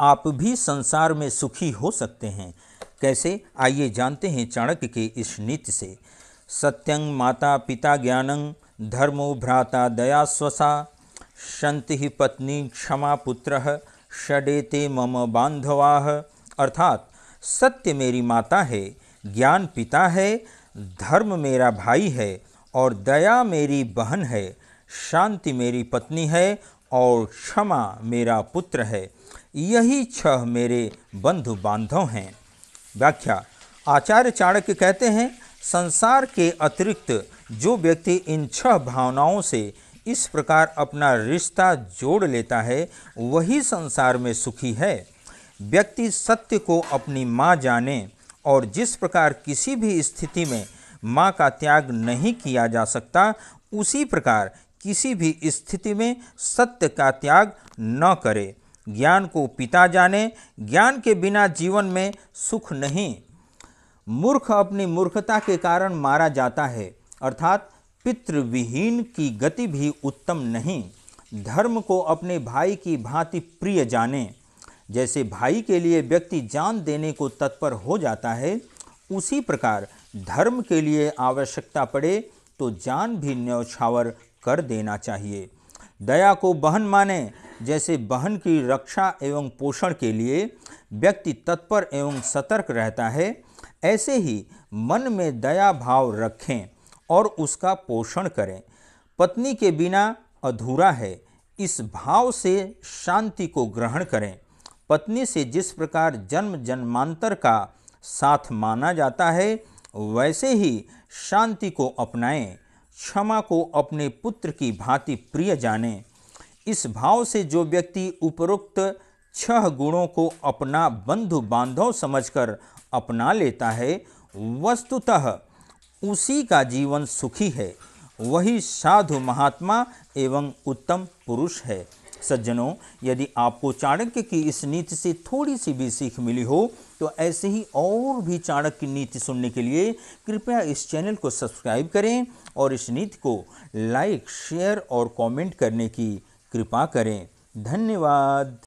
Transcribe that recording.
आप भी संसार में सुखी हो सकते हैं कैसे आइए जानते हैं चाणक्य के इस नीति से सत्यं माता पिता ज्ञानं धर्मो भ्राता दया स्वसा शंति ही पत्नी क्षमा पुत्र षडेते मम बांधवा अर्थात सत्य मेरी माता है ज्ञान पिता है धर्म मेरा भाई है और दया मेरी बहन है शांति मेरी पत्नी है और क्षमा मेरा पुत्र है यही छह मेरे बंधु बांधव हैं व्याख्या आचार्य चाणक्य कहते हैं संसार के अतिरिक्त जो व्यक्ति इन छह भावनाओं से इस प्रकार अपना रिश्ता जोड़ लेता है वही संसार में सुखी है व्यक्ति सत्य को अपनी माँ जाने और जिस प्रकार किसी भी स्थिति में माँ का त्याग नहीं किया जा सकता उसी प्रकार किसी भी स्थिति में सत्य का त्याग न करे ज्ञान को पिता जाने ज्ञान के बिना जीवन में सुख नहीं मूर्ख अपनी मूर्खता के कारण मारा जाता है अर्थात पितृविहीन की गति भी उत्तम नहीं धर्म को अपने भाई की भांति प्रिय जाने जैसे भाई के लिए व्यक्ति जान देने को तत्पर हो जाता है उसी प्रकार धर्म के लिए आवश्यकता पड़े तो जान भी न्यौछावर कर देना चाहिए दया को बहन माने जैसे बहन की रक्षा एवं पोषण के लिए व्यक्ति तत्पर एवं सतर्क रहता है ऐसे ही मन में दया भाव रखें और उसका पोषण करें पत्नी के बिना अधूरा है इस भाव से शांति को ग्रहण करें पत्नी से जिस प्रकार जन्म जन्मांतर का साथ माना जाता है वैसे ही शांति को अपनाएं क्षमा को अपने पुत्र की भांति प्रिय जाने इस भाव से जो व्यक्ति उपरोक्त छह गुणों को अपना बंधु बांधव समझकर अपना लेता है वस्तुतः उसी का जीवन सुखी है वही साधु महात्मा एवं उत्तम पुरुष है सज्जनों यदि आपको चाणक्य की इस नीति से थोड़ी सी भी सीख मिली हो तो ऐसे ही और भी चाणक्य नीति सुनने के लिए कृपया इस चैनल को सब्सक्राइब करें और इस नीति को लाइक शेयर और कमेंट करने की कृपा करें धन्यवाद